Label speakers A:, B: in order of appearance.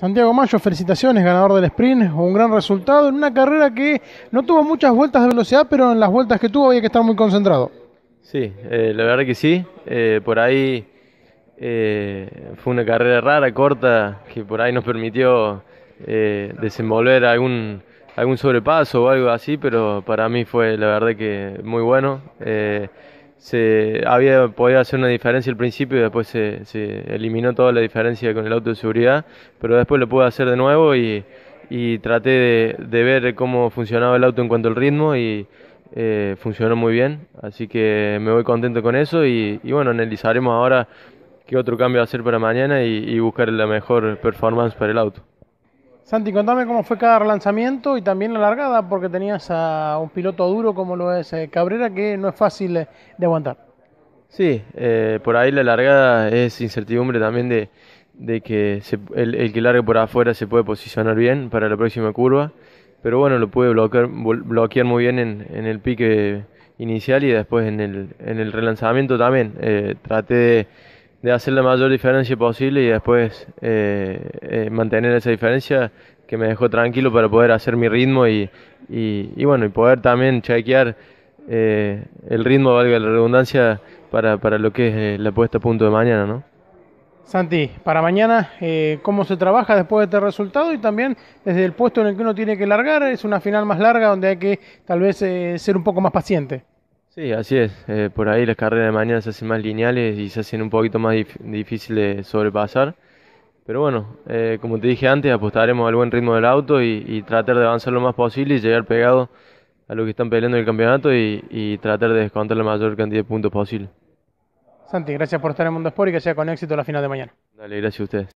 A: Santiago Mayo, felicitaciones, ganador del sprint, un gran resultado en una carrera que no tuvo muchas vueltas de velocidad, pero en las vueltas que tuvo había que estar muy concentrado.
B: Sí, eh, la verdad que sí, eh, por ahí eh, fue una carrera rara, corta, que por ahí nos permitió desenvolver algún, algún sobrepaso o algo así, pero para mí fue la verdad que muy bueno se había podido hacer una diferencia al principio y después se, eliminó toda la diferencia con el auto de seguridad, pero después lo pude hacer de nuevo y, traté de, ver cómo funcionaba el auto en cuanto al ritmo y eh, funcionó muy bien, así que me voy contento con eso y, bueno, analizaremos ahora qué otro cambio hacer para mañana y buscar la mejor performance para el auto.
A: Santi, contame cómo fue cada relanzamiento y también la largada, porque tenías a un piloto duro como lo es eh, Cabrera, que no es fácil eh, de aguantar.
B: Sí, eh, por ahí la largada es incertidumbre también de, que el, que largue por afuera se puede posicionar bien para la próxima curva, pero bueno, lo pude bloquear, muy bien en, el pique inicial y después en el, relanzamiento también. traté de de hacer la mayor diferencia posible y después eh, eh, mantener esa diferencia que me dejó tranquilo para poder hacer mi ritmo y, y, bueno, y poder también chequear eh, el ritmo, valga la redundancia, para, para lo que es la puesta a punto de mañana, ¿no?
A: Santi, para mañana, ¿cómo se trabaja después de este resultado? Y también desde el puesto en el que uno tiene que largar, es una final más larga donde hay que tal vez ser un poco más paciente.
B: Sí, así es. Eh, por ahí las carreras de mañana se hacen más lineales y se hacen un poquito más difíciles de sobrepasar. Pero bueno, eh, como te dije antes, apostaremos al buen ritmo del auto y, tratar de avanzar lo más posible y llegar pegado a lo que están peleando en el campeonato y, y, tratar de descontar la mayor cantidad de puntos posible.
A: Santi, gracias por estar en Mundo Sport y que sea con éxito la final de mañana.
B: Dale, gracias a ustedes.